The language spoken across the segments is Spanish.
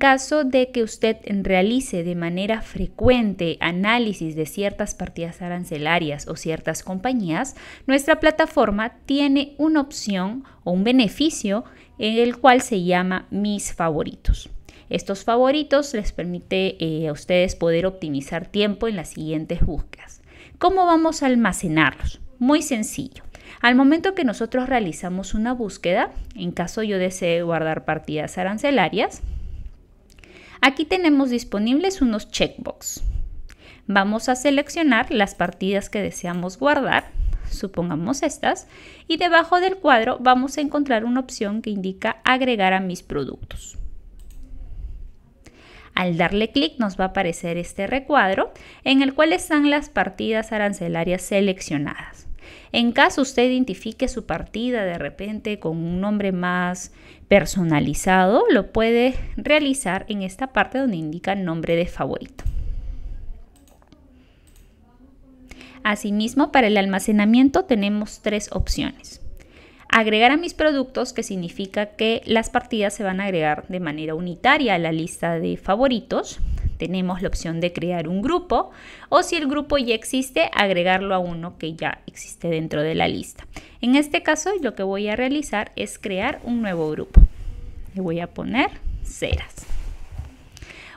caso de que usted realice de manera frecuente análisis de ciertas partidas arancelarias o ciertas compañías, nuestra plataforma tiene una opción o un beneficio en el cual se llama mis favoritos. Estos favoritos les permite eh, a ustedes poder optimizar tiempo en las siguientes búsquedas. ¿Cómo vamos a almacenarlos? Muy sencillo. Al momento que nosotros realizamos una búsqueda, en caso yo desee guardar partidas arancelarias, Aquí tenemos disponibles unos checkbox. Vamos a seleccionar las partidas que deseamos guardar, supongamos estas, y debajo del cuadro vamos a encontrar una opción que indica agregar a mis productos. Al darle clic nos va a aparecer este recuadro en el cual están las partidas arancelarias seleccionadas. En caso usted identifique su partida de repente con un nombre más personalizado, lo puede realizar en esta parte donde indica nombre de favorito. Asimismo, para el almacenamiento tenemos tres opciones. Agregar a mis productos, que significa que las partidas se van a agregar de manera unitaria a la lista de favoritos tenemos la opción de crear un grupo o si el grupo ya existe, agregarlo a uno que ya existe dentro de la lista. En este caso lo que voy a realizar es crear un nuevo grupo. Le voy a poner ceras.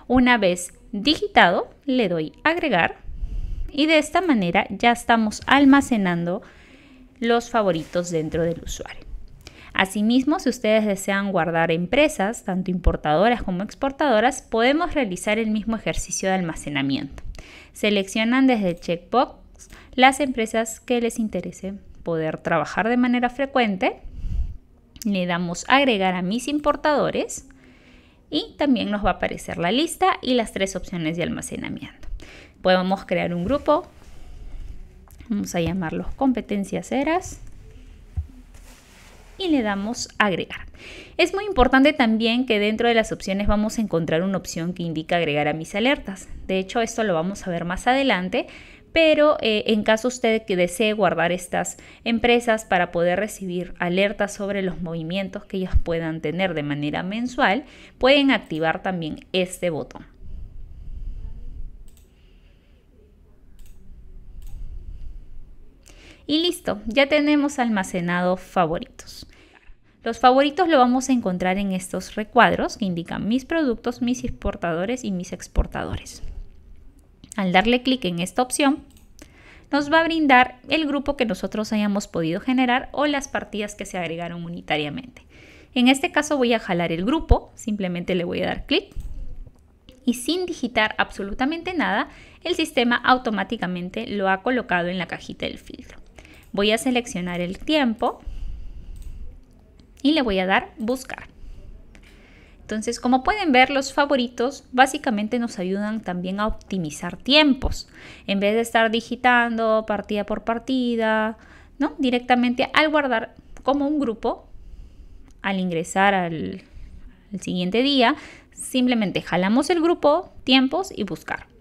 Una vez digitado, le doy agregar y de esta manera ya estamos almacenando los favoritos dentro del usuario. Asimismo, si ustedes desean guardar empresas, tanto importadoras como exportadoras, podemos realizar el mismo ejercicio de almacenamiento. Seleccionan desde Checkbox las empresas que les interese poder trabajar de manera frecuente. Le damos agregar a mis importadores y también nos va a aparecer la lista y las tres opciones de almacenamiento. Podemos crear un grupo, vamos a llamarlos competencias eras y le damos agregar. Es muy importante también que dentro de las opciones vamos a encontrar una opción que indica agregar a mis alertas. De hecho, esto lo vamos a ver más adelante, pero eh, en caso usted que desee guardar estas empresas para poder recibir alertas sobre los movimientos que ellas puedan tener de manera mensual, pueden activar también este botón. Y listo, ya tenemos almacenado favorito. Los favoritos lo vamos a encontrar en estos recuadros que indican mis productos, mis importadores y mis exportadores. Al darle clic en esta opción, nos va a brindar el grupo que nosotros hayamos podido generar o las partidas que se agregaron unitariamente. En este caso voy a jalar el grupo, simplemente le voy a dar clic y sin digitar absolutamente nada, el sistema automáticamente lo ha colocado en la cajita del filtro. Voy a seleccionar el tiempo y le voy a dar buscar. Entonces, como pueden ver, los favoritos básicamente nos ayudan también a optimizar tiempos. En vez de estar digitando partida por partida, ¿no? Directamente al guardar como un grupo, al ingresar al, al siguiente día, simplemente jalamos el grupo, tiempos y buscar.